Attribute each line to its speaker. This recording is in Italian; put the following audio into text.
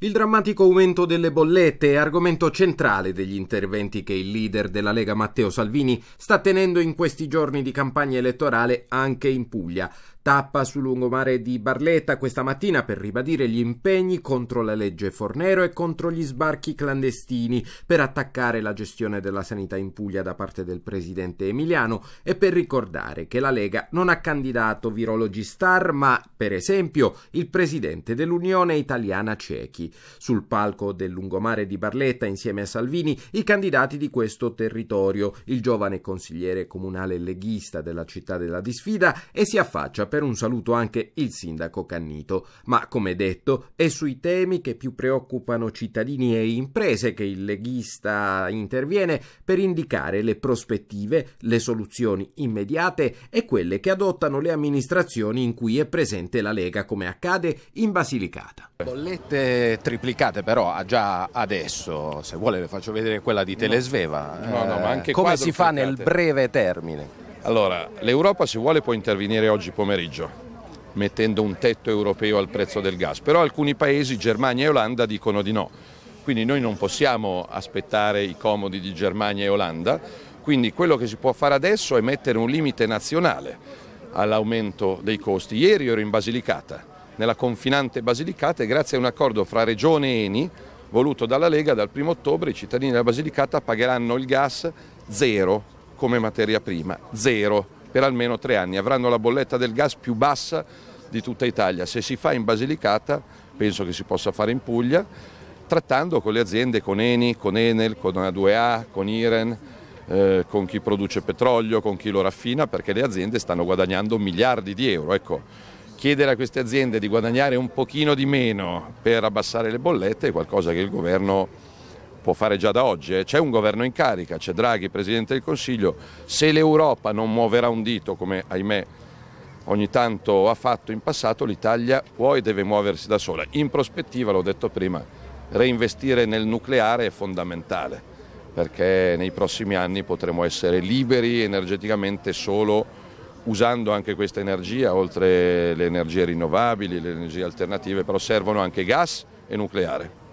Speaker 1: Il drammatico aumento delle bollette è argomento centrale degli interventi che il leader della Lega Matteo Salvini sta tenendo in questi giorni di campagna elettorale anche in Puglia tappa sul lungomare di Barletta questa mattina per ribadire gli impegni contro la legge Fornero e contro gli sbarchi clandestini, per attaccare la gestione della sanità in Puglia da parte del presidente Emiliano e per ricordare che la Lega non ha candidato virologi star, ma per esempio il presidente dell'Unione Italiana Ciechi. Sul palco del lungomare di Barletta insieme a Salvini i candidati di questo territorio, il giovane consigliere comunale leghista della città della disfida e si affaccia per per un saluto anche il sindaco Cannito, ma come detto è sui temi che più preoccupano cittadini e imprese che il leghista interviene per indicare le prospettive, le soluzioni immediate e quelle che adottano le amministrazioni in cui è presente la Lega, come accade in Basilicata. Bollette
Speaker 2: triplicate però già adesso, se vuole le faccio vedere quella di Telesveva, no, no, ma eh, anche come si fa nel
Speaker 1: breve termine?
Speaker 2: Allora, l'Europa se vuole può intervenire oggi pomeriggio mettendo un tetto europeo al prezzo del gas, però alcuni paesi, Germania e Olanda, dicono di no. Quindi noi non possiamo aspettare i comodi di Germania e Olanda, quindi quello che si può fare adesso è mettere un limite nazionale all'aumento dei costi. Ieri ero in Basilicata, nella confinante Basilicata e grazie a un accordo fra Regione e Eni, voluto dalla Lega, dal 1 ottobre i cittadini della Basilicata pagheranno il gas zero come materia prima, zero, per almeno tre anni. Avranno la bolletta del gas più bassa di tutta Italia. Se si fa in Basilicata, penso che si possa fare in Puglia, trattando con le aziende, con Eni, con Enel, con A2A, con Iren, eh, con chi produce petrolio, con chi lo raffina, perché le aziende stanno guadagnando miliardi di euro. Ecco, chiedere a queste aziende di guadagnare un pochino di meno per abbassare le bollette è qualcosa che il governo può fare già da oggi, eh. c'è un governo in carica, c'è Draghi, Presidente del Consiglio, se l'Europa non muoverà un dito come ahimè ogni tanto ha fatto in passato, l'Italia può e deve muoversi da sola. In prospettiva, l'ho detto prima, reinvestire nel nucleare è fondamentale, perché nei prossimi anni potremo essere liberi energeticamente solo usando anche questa energia, oltre le energie rinnovabili, le energie alternative, però servono anche gas e nucleare.